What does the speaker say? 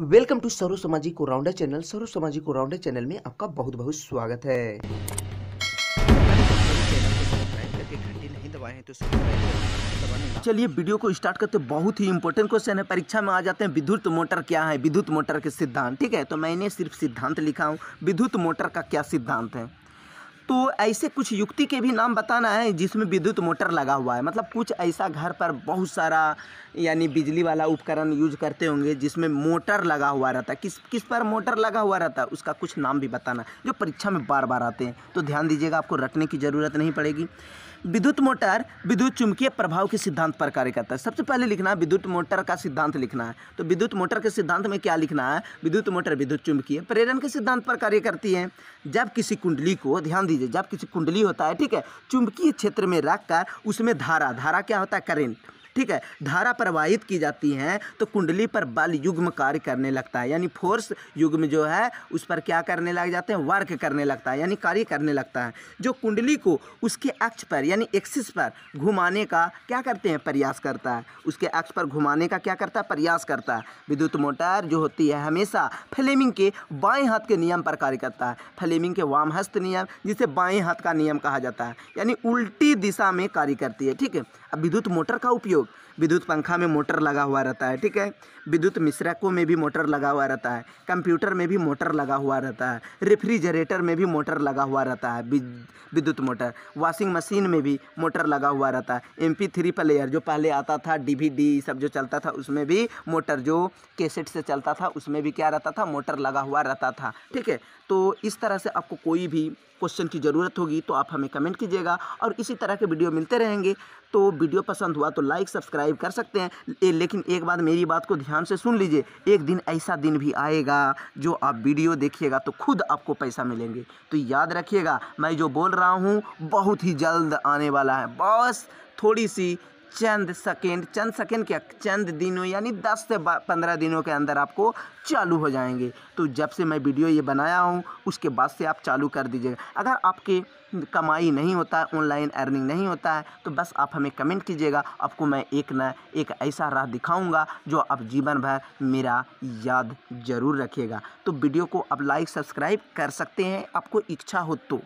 welcome to सरो समाजी को राउंडर चैनल सरो समाजी को राउंडर चैनल में आपका बहुत बहुत स्वागत है चलिए वीडियो को स्टार्ट करते बहुत ही इंपॉर्टेंट क्वेश्चन है परीक्षा में आ जाते हैं विद्युत मोटर क्या है विद्युत मोटर के सिद्धांत ठीक है तो मैंने सिर्फ सिद्धांत लिखा हूँ विद्युत मोटर का क्या सिद्धांत है तो ऐसे कुछ युक्ति के भी नाम बताना है जिसमें विद्युत मोटर लगा हुआ है मतलब कुछ ऐसा घर पर बहुत सारा यानी बिजली वाला उपकरण यूज करते होंगे जिसमें मोटर लगा हुआ रहता है किस किस पर मोटर लगा हुआ रहता है उसका कुछ नाम भी बताना जो परीक्षा में बार बार आते हैं तो ध्यान दीजिएगा आपको रटने की ज़रूरत नहीं पड़ेगी विद्युत मोटर विद्युत चुंबकीय प्रभाव के सिद्धांत पर कार्य करता है सबसे पहले लिखना है विद्युत मोटर का सिद्धांत लिखना है तो विद्युत मोटर के सिद्धांत में क्या लिखना है विद्युत मोटर विद्युत चुंबकीय प्रेरण के सिद्धांत पर कार्य करती है जब किसी कुंडली को ध्यान दीजिए जब किसी कुंडली होता है ठीक है चुंबकीय क्षेत्र में रखकर उसमें धारा धारा क्या होता है करेंट ठीक है धारा प्रवाहित की जाती है तो कुंडली पर बल युग्म कार्य करने लगता है यानी फोर्स युग्म जो है उस पर क्या करने लग जाते हैं वर्क करने लगता है यानी कार्य करने लगता है जो कुंडली को उसके अक्ष पर यानी एक्सिस पर घुमाने का क्या करते हैं प्रयास करता है उसके अक्ष पर घुमाने का क्या करता है प्रयास करता है विद्युत मोटर जो होती है हमेशा फ्लेमिंग के बाएँ हाथ के नियम पर कार्य करता है फ्लेमिंग के वाम हस्त नियम जिसे बाएँ हाथ का नियम कहा जाता है यानी उल्टी दिशा में कार्य करती है ठीक है अब विद्युत मोटर का उपयोग लोग विद्युत पंखा में मोटर लगा हुआ रहता है ठीक है विद्युत मिश्रकों में भी मोटर लगा हुआ रहता है कंप्यूटर में भी मोटर लगा हुआ रहता है रेफ्रिजरेटर में भी मोटर लगा हुआ रहता है विद्युत मोटर वॉशिंग मशीन में भी मोटर लगा हुआ रहता है एम थ्री प्लेयर जो पहले आता था डी सब जो चलता था उसमें भी मोटर जो कैसेट से चलता था उसमें भी क्या रहता था मोटर लगा हुआ रहता था ठीक है तो इस तरह से आपको कोई भी क्वेश्चन की ज़रूरत होगी तो आप हमें कमेंट कीजिएगा और इसी तरह के वीडियो मिलते रहेंगे तो वीडियो पसंद हुआ तो लाइक सब्सक्राइब कर सकते हैं ए, लेकिन एक बात मेरी बात को ध्यान से सुन लीजिए एक दिन ऐसा दिन भी आएगा जो आप वीडियो देखिएगा तो खुद आपको पैसा मिलेंगे तो याद रखिएगा मैं जो बोल रहा हूँ बहुत ही जल्द आने वाला है बस थोड़ी सी चंद सेकेंड चंद सेकेंड क्या चंद दिनों यानी दस से पंद्रह दिनों के अंदर आपको चालू हो जाएंगे तो जब से मैं वीडियो ये बनाया हूँ उसके बाद से आप चालू कर दीजिएगा अगर आपके कमाई नहीं होता है ऑनलाइन अर्निंग नहीं होता है तो बस आप हमें कमेंट कीजिएगा आपको मैं एक ना एक ऐसा राह दिखाऊंगा जो आप जीवन भर मेरा याद ज़रूर रखिएगा तो वीडियो को आप लाइक सब्सक्राइब कर सकते हैं आपको इच्छा हो तो